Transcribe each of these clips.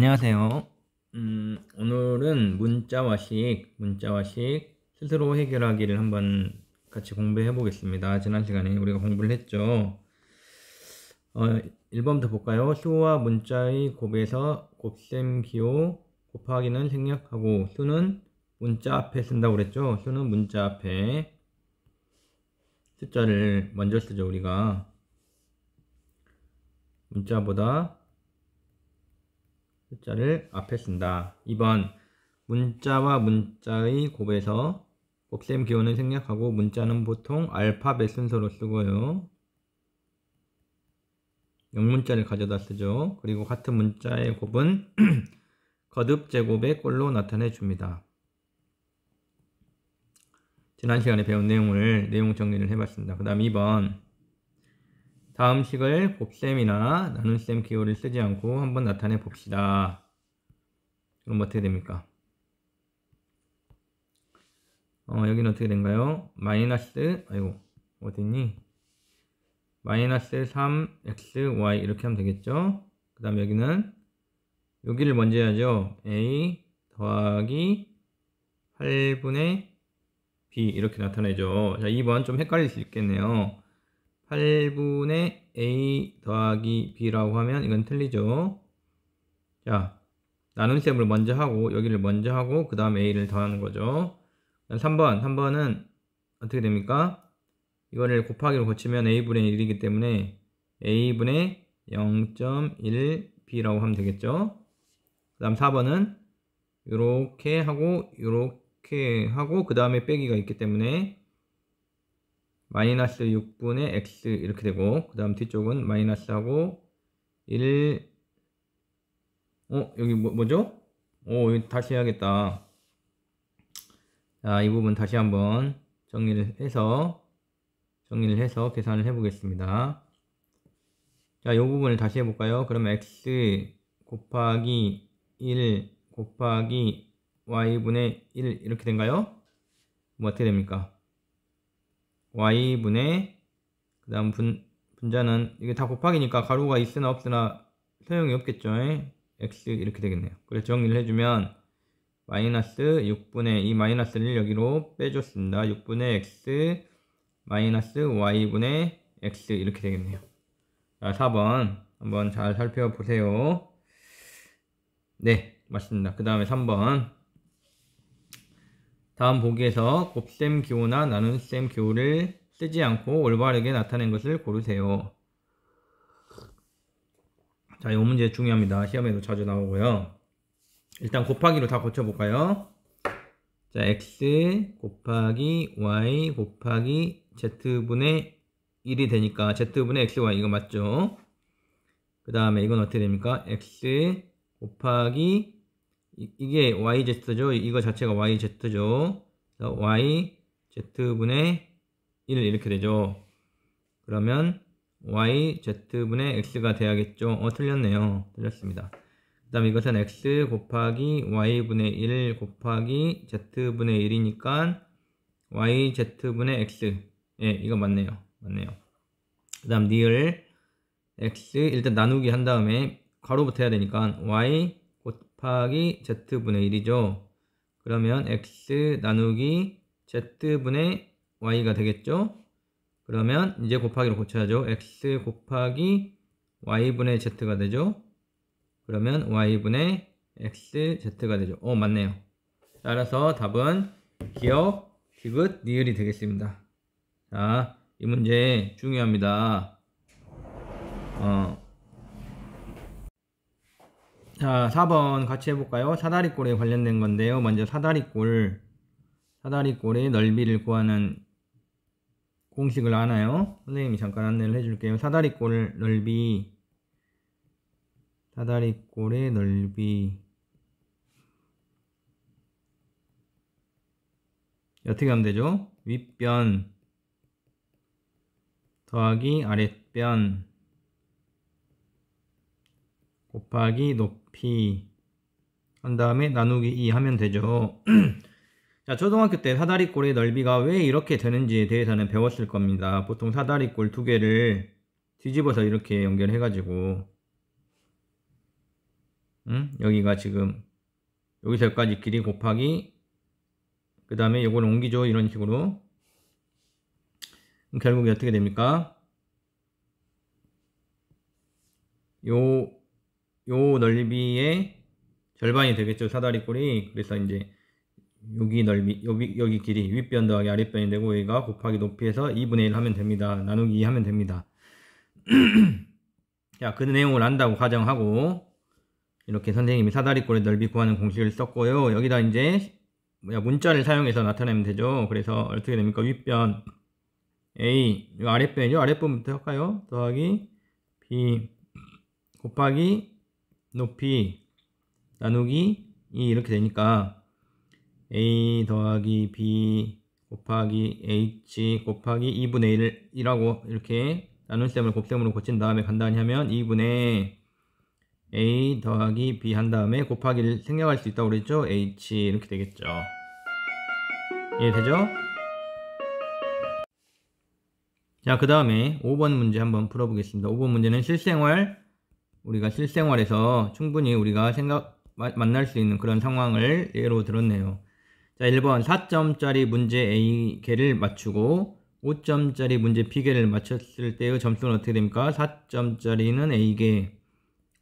안녕하세요. 음, 오늘은 문자와식, 문자와식 스스로 해결하기를 한번 같이 공부해 보겠습니다. 지난 시간에 우리가 공부를 했죠. 어, 1번부터 볼까요? 수와 문자의 곱에서 곱셈 기호 곱하기는 생략하고 수는 문자 앞에 쓴다고 그랬죠? 수는 문자 앞에 숫자를 먼저 쓰죠, 우리가. 문자보다 숫자를 앞에 쓴다. 2번 문자와 문자의 곱에서 곱셈 기호는 생략하고 문자는 보통 알파벳 순서로 쓰고요. 영문자를 가져다 쓰죠. 그리고 같은 문자의 곱은 거듭 제곱의 꼴로 나타내 줍니다. 지난 시간에 배운 내용을 내용 정리를 해봤습니다. 그 다음 2번 다음 식을 곱셈이나 나눗셈 기호를 쓰지 않고 한번 나타내 봅시다. 그럼 어떻게 됩니까? 어, 여기는 어떻게 된가요? 마이너스, 아이고, 어딨니? 마이너스 3xy 이렇게 하면 되겠죠? 그 다음 여기는 여기를 먼저 해야죠. a 더하기 8분의 b 이렇게 나타내죠. 자, 2번 좀 헷갈릴 수 있겠네요. 8분의 a 더하기 b라고 하면 이건 틀리죠. 자, 나눔셈을 먼저 하고 여기를 먼저 하고 그 다음 a를 더하는 거죠. 3번, 3번은 어떻게 됩니까? 이거를 곱하기로 고치면 a분의 1이기 때문에 a분의 0.1b라고 하면 되겠죠. 그 다음 4번은 이렇게 하고 이렇게 하고 그 다음에 빼기가 있기 때문에 마이너스 6분의 x 이렇게 되고 그 다음 뒤쪽은 마이너스하고 1 어? 여기 뭐, 죠 오, 여기 다시 해야겠다. 자, 이 부분 다시 한번 정리를 해서 정리를 해서 계산을 해보겠습니다. 자, 이 부분을 다시 해볼까요? 그러면 x 곱하기 1 곱하기 y분의 1 이렇게 된가요? 뭐 어떻게 됩니까? y분의 그 다음 분, 자는 이게 다 곱하기니까 가로가 있으나 없으나 소용이 없겠죠 예? x 이렇게 되겠네요 그래서 정리를 해주면 마이너스 6분의 이 마이너스를 여기로 빼줬습니다 6분의 x 마이너스 y분의 x 이렇게 되겠네요 자 4번 한번 잘 살펴보세요 네 맞습니다 그 다음에 3번 다음 보기에서 곱셈 기호나 나눗셈 기호를 쓰지 않고 올바르게 나타낸 것을 고르세요. 자, 이 문제 중요합니다. 시험에도 자주 나오고요. 일단 곱하기로 다 고쳐볼까요? 자, x 곱하기 y 곱하기 z분의 1이 되니까 z분의 xy 이거 맞죠? 그 다음에 이건 어떻게 됩니까? x 곱하기 이, 게 YZ죠. 이거 자체가 YZ죠. YZ분의 1 이렇게 되죠. 그러면 YZ분의 X가 돼야겠죠. 어, 틀렸네요. 틀렸습니다. 그 다음 이것은 X 곱하기 Y분의 1 곱하기 Z분의 1이니까 YZ분의 X. 예, 이거 맞네요. 맞네요. 그 다음 니을 X 일단 나누기 한 다음에 괄호부터 해야 되니까 Y 곱하기 z분의 1이죠. 그러면 x 나누기 z분의 y가 되겠죠. 그러면 이제 곱하기로 고쳐야죠. x 곱하기 y분의 z가 되죠. 그러면 y분의 xz가 되죠. 어 맞네요. 따라서 답은 기억, 디귿, 니을이 되겠습니다. 자, 이 문제 중요합니다. 어, 자, 4번 같이 해볼까요? 사다리꼴에 관련된 건데요. 먼저 사다리꼴, 사다리꼴의 넓이를 구하는 공식을 아나요? 선생님이 잠깐 안내를 해줄게요. 사다리꼴 넓이, 사다리꼴의 넓이. 어떻게 하면 되죠? 윗변 더하기 아랫변 곱하기 높이 한 다음에 나누기 2 하면 되죠. 자, 초등학교 때 사다리꼴의 넓이가 왜 이렇게 되는지에 대해서는 배웠을 겁니다. 보통 사다리꼴 두 개를 뒤집어서 이렇게 연결해가지고 음? 여기가 지금 여기서 까지 길이 곱하기 그 다음에 요걸 옮기죠 이런 식으로 결국에 어떻게 됩니까? 요요 넓이의 절반이 되겠죠 사다리꼴이 그래서 이제 여기 넓이 여기, 여기 길이 윗변 더하기 아랫변이 되고 여기가 곱하기 높이해서 2분의 1 하면 됩니다 나누기 2 하면 됩니다 자그 내용을 안다고 가정하고 이렇게 선생님이 사다리꼴의 넓이 구하는 공식을 썼고요 여기다 이제 뭐야 문자를 사용해서 나타내면 되죠 그래서 어떻게 됩니까 윗변 a 이 아랫변이죠 아랫변부터 할까요 더하기 b 곱하기 높이 나누기 2 이렇게 되니까 a 더하기 b 곱하기 h 곱하기 2분의 1이라고 이렇게 나눗셈을 곱셈으로 고친 다음에 간단히 하면 2분의 a 더하기 b 한 다음에 곱하기를 생략할 수 있다고 그랬죠? h 이렇게 되겠죠. 이해되죠? 자, 그 다음에 5번 문제 한번 풀어보겠습니다. 5번 문제는 실생활 우리가 실생활에서 충분히 우리가 생각 만날 수 있는 그런 상황을 예로 들었네요. 자, 1번 4점짜리 문제 A 개를 맞추고 5점짜리 문제 B 개를 맞췄을 때의 점수는 어떻게 됩니까? 4점짜리는 A 개,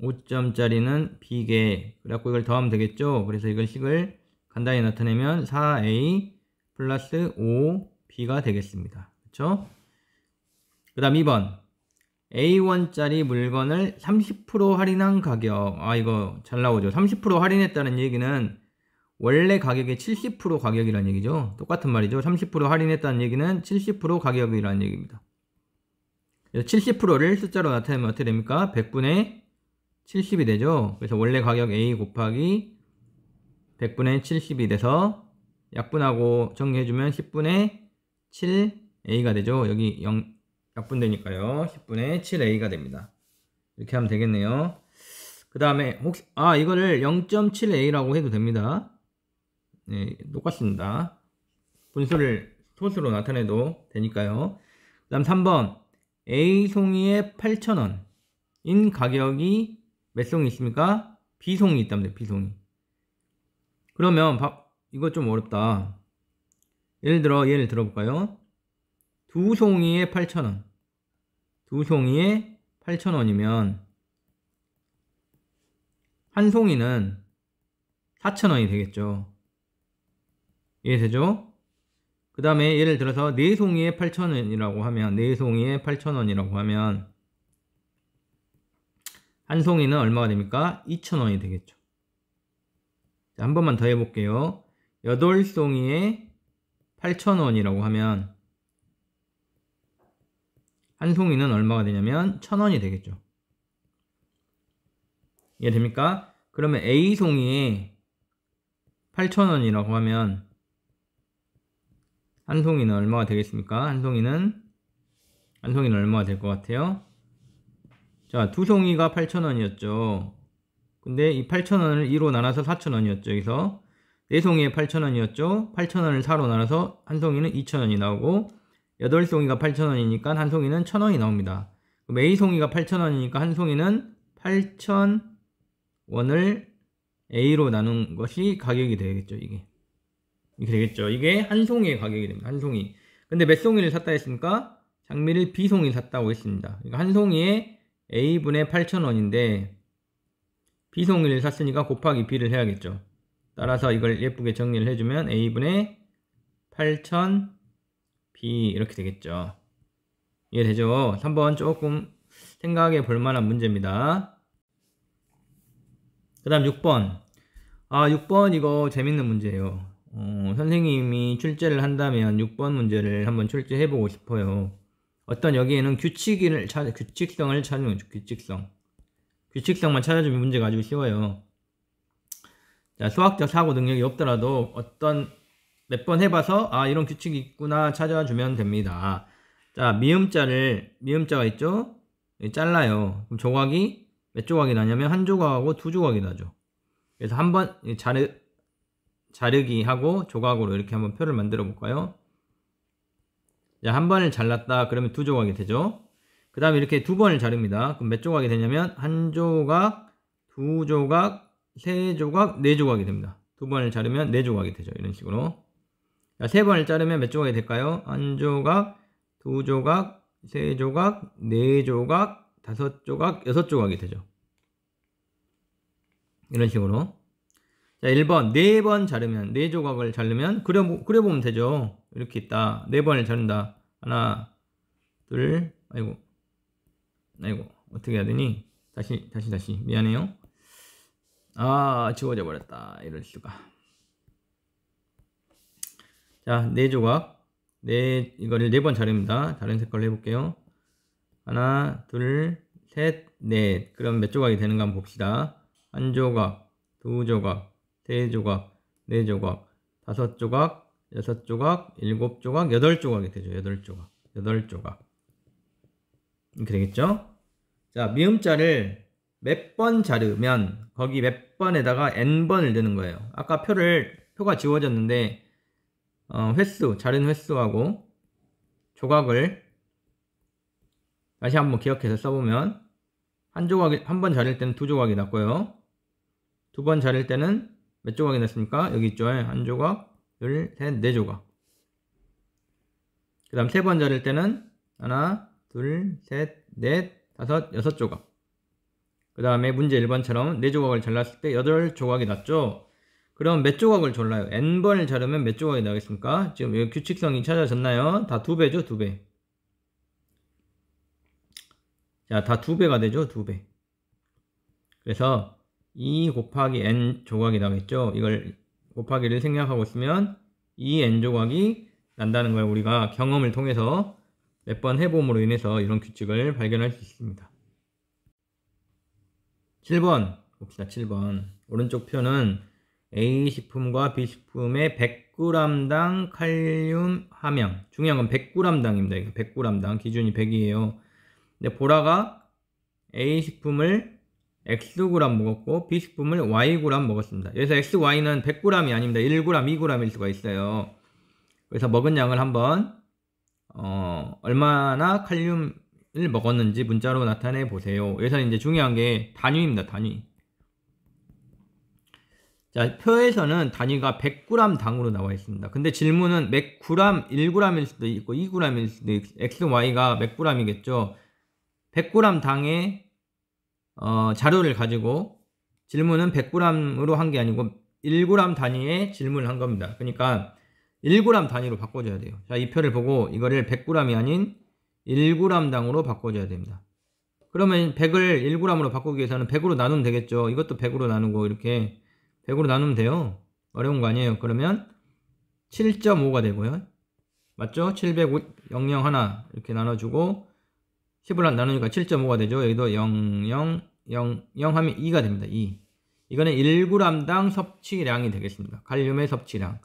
5점짜리는 B 개. 그래갖고 이걸 더하면 되겠죠? 그래서 이걸 식을 간단히 나타내면 4A 플러스 5B가 되겠습니다. 그쵸그 다음 2번 A1짜리 물건을 30% 할인한 가격 아 이거 잘 나오죠 30% 할인했다는 얘기는 원래 가격의 70% 가격이란 얘기죠 똑같은 말이죠 30% 할인했다는 얘기는 70% 가격이란 얘기입니다 70%를 숫자로 나타내면 어떻게 됩니까 100분의 70이 되죠 그래서 원래 가격 A 곱하기 100분의 70이 돼서 약분하고 정리해주면 10분의 7A가 되죠 여기 0, 1 0 0분되니까요1 0분에 7a가 됩니다. 이렇게 하면 되겠네요. 그 다음에 혹시 아 이거를 0.7a라고 해도 됩니다. 네, 똑같습니다. 분수를 소수로 나타내도 되니까요. 그 다음 3번 A 송이에 8,000원인 가격이 몇 송이 있습니까? B 송이 있답니다. B 송이. 그러면 바, 이거 좀 어렵다. 예를 들어 예를 들어볼까요? 두 송이에 8,000원. 두 송이에 8,000원이면 한 송이는 4,000원이 되겠죠. 이해되죠? 그 다음에 예를 들어서 네 송이에 8,000원이라고 하면 네 송이에 8,000원이라고 하면 한 송이는 얼마가 됩니까? 2,000원이 되겠죠. 자, 한 번만 더 해볼게요. 여덟 송이에 8,000원이라고 하면 한 송이는 얼마가 되냐면 1 0 0 0원이 되겠죠. 이해됩니까? 그러면 a 송이8 0 0 0원이라고 하면 한 송이는 얼마가 되겠습니까? 한 송이는 한 송이는 얼마가 될 것 같아요? 자, 두 송이가 8 0 0 0원이었죠 근데 이8 0 0 0원을 2로 나눠서 4 0 0 0원이었죠 여기서 네 송이에 8 0 0 0원이었죠8 0 0 0원을 4로 나눠서 한 송이는 2 0 0 0원이 나오고 8송이가 8,000원이니까 한 송이는 1,000원이 나옵니다. 그럼 A송이가 8,000원이니까 한 송이는 8,000원을 A로 나눈 것이 가격이 되겠죠, 이게. 이게 되겠죠. 이게 한 송이의 가격이 됩니다. 한 송이. 근데 몇 송이를 샀다 했습니까? 장미를 B송이 샀다고 했습니다. 그러니까 한 송이에 A분의 8,000원인데 B송이를 샀으니까 곱하기 B를 해야겠죠. 따라서 이걸 예쁘게 정리를 해주면 A분의 8,000 B 이렇게 되겠죠. 이해되죠? 3번 조금 생각해 볼 만한 문제입니다. 그 다음 6번 아 6번 이거 재밌는 문제예요. 어, 선생님이 출제를 한다면 6번 문제를 한번 출제해 보고 싶어요. 어떤 여기에는 규칙을 찾, 규칙성을 찾는 규칙성. 규칙성만 찾아주면 문제가 아주 쉬워요. 자, 수학적 사고 능력이 없더라도 어떤 몇번 해봐서 아 이런 규칙이 있구나 찾아주면 됩니다. 자 미음자를 미음자가 있죠? 예, 잘라요. 그럼 조각이 몇 조각이 나냐면 한 조각하고 두 조각이 나죠. 그래서 한번 자르 자르기 하고 조각으로 이렇게 한번 표를 만들어 볼까요? 자, 한 번을 잘랐다 그러면 두 조각이 되죠. 그 다음에 이렇게 두 번을 자릅니다. 그럼 몇 조각이 되냐면 한 조각, 두 조각, 세 조각, 네 조각이 됩니다. 두 번을 자르면 네 조각이 되죠. 이런 식으로. 세 번을 자르면 몇 조각이 될까요? 한 조각, 두 조각, 세 조각, 네 조각, 다섯 조각, 여섯 조각이 되죠. 이런 식으로. 자, 1번, 네 번 자르면, 네 조각을 자르면, 그려, 그려보면 되죠. 이렇게 있다. 네 번을 자른다. 하나, 둘, 아이고. 아이고, 어떻게 해야 되니? 다시, 다시, 다시. 미안해요. 아, 지워져 버렸다. 이럴 수가. 자, 네 조각. 네, 이거를 네 번 자릅니다. 다른 색깔로 해볼게요. 하나, 둘, 셋, 넷. 그럼 몇 조각이 되는가 한번 봅시다. 한 조각, 두 조각, 세 조각, 네 조각, 다섯 조각, 여섯 조각, 일곱 조각, 여덟 조각이 되죠. 여덟 조각, 여덟 조각. 이렇게 되겠죠? 자, 미음자를 몇 번 자르면 거기 몇 번에다가 n번을 넣는 거예요. 아까 표를 표가 지워졌는데 어, 횟수, 자른 횟수하고 조각을 다시 한번 기억해서 써보면 한 조각이 한번 자를 때는 두 조각이 났고요. 두 번 자를 때는 몇 조각이 났습니까? 여기 있죠. 예, 한 조각, 둘, 셋, 네 조각. 그 다음 세 번 자를 때는 하나, 둘, 셋, 넷, 다섯, 여섯 조각. 그 다음에 문제 1번처럼 네 조각을 잘랐을 때 여덟 조각이 났죠. 그럼 몇 조각을 졸라요? n번을 자르면 몇 조각이 나겠습니까? 지금 여기 규칙성이 찾아졌나요? 다 두 배죠, 두 배. 자, 다 두 배가 되죠, 두 배. 그래서 2 e 곱하기 n 조각이 나겠죠? 이걸 곱하기를 생략하고 있으면 2n e 조각이 난다는 걸 우리가 경험을 통해서 몇 번 해봄으로 인해서 이런 규칙을 발견할 수 있습니다. 7번 봅시다 7번 오른쪽 표는 A식품과 B식품의 100g당 칼륨 함량. 중요한 건 100g당입니다. 100g당. 기준이 100이에요. 근데 보라가 A식품을 Xg 먹었고 B식품을 Yg 먹었습니다. 여기서 XY는 100g이 아닙니다. 1g, 2g일 수가 있어요. 그래서 먹은 양을 한번 어, 얼마나 칼륨을 먹었는지 문자로 나타내 보세요. 여기서 이제 중요한 게 단위입니다. 단위. 자, 표에서는 단위가 100g 당으로 나와 있습니다. 근데 질문은 100g, 1g일 수도 있고 2g일 수도 있고 x, y가 100g이겠죠. 100g 당의 어, 자료를 가지고 질문은 100g으로 한 게 아니고 1g 단위의 질문을 한 겁니다. 그러니까 1g 단위로 바꿔줘야 돼요. 자, 이 표를 보고 이거를 100g이 아닌 1g 당으로 바꿔줘야 됩니다. 그러면 100을 1g으로 바꾸기 위해서는 100으로 나누면 되겠죠. 이것도 100으로 나누고 이렇게 100으로 나누면 돼요. 어려운 거 아니에요. 그러면 7.5가 되고요. 맞죠? 700, 00, 1 이렇게 나눠주고 10을 나누니까 7.5가 되죠. 여기도 0, 0, 0, 0 하면 2가 됩니다. 2. 이거는 1g당 섭취량이 되겠습니다. 칼륨의 섭취량.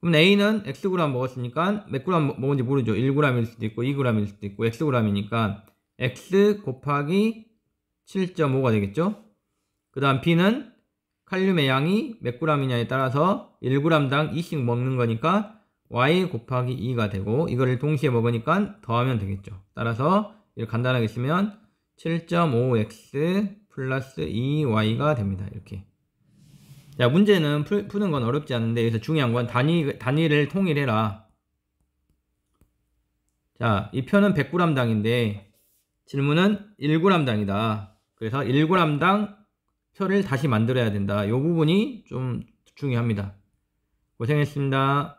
그럼 A는 Xg 먹었으니까 몇 g 먹은지 모르죠. 1g일 수도 있고 2g일 수도 있고 Xg이니까 X 곱하기 7.5가 되겠죠. 그 다음 B는 칼륨의 양이 몇 g이냐에 따라서 1g당 2씩 먹는 거니까 y 곱하기 2가 되고 이거를 동시에 먹으니까 더하면 되겠죠. 따라서 이렇게 간단하게 쓰면 7.5x 플러스 2y가 됩니다. 이렇게. 자, 문제는 풀, 푸는 건 어렵지 않은데 여기서 중요한 건 단위, 단위를 통일해라. 자, 이 표는 100g당인데 질문은 1g당이다. 그래서 1g당 혀를 다시 만들어야 된다. 이 부분이 좀 중요합니다. 고생했습니다.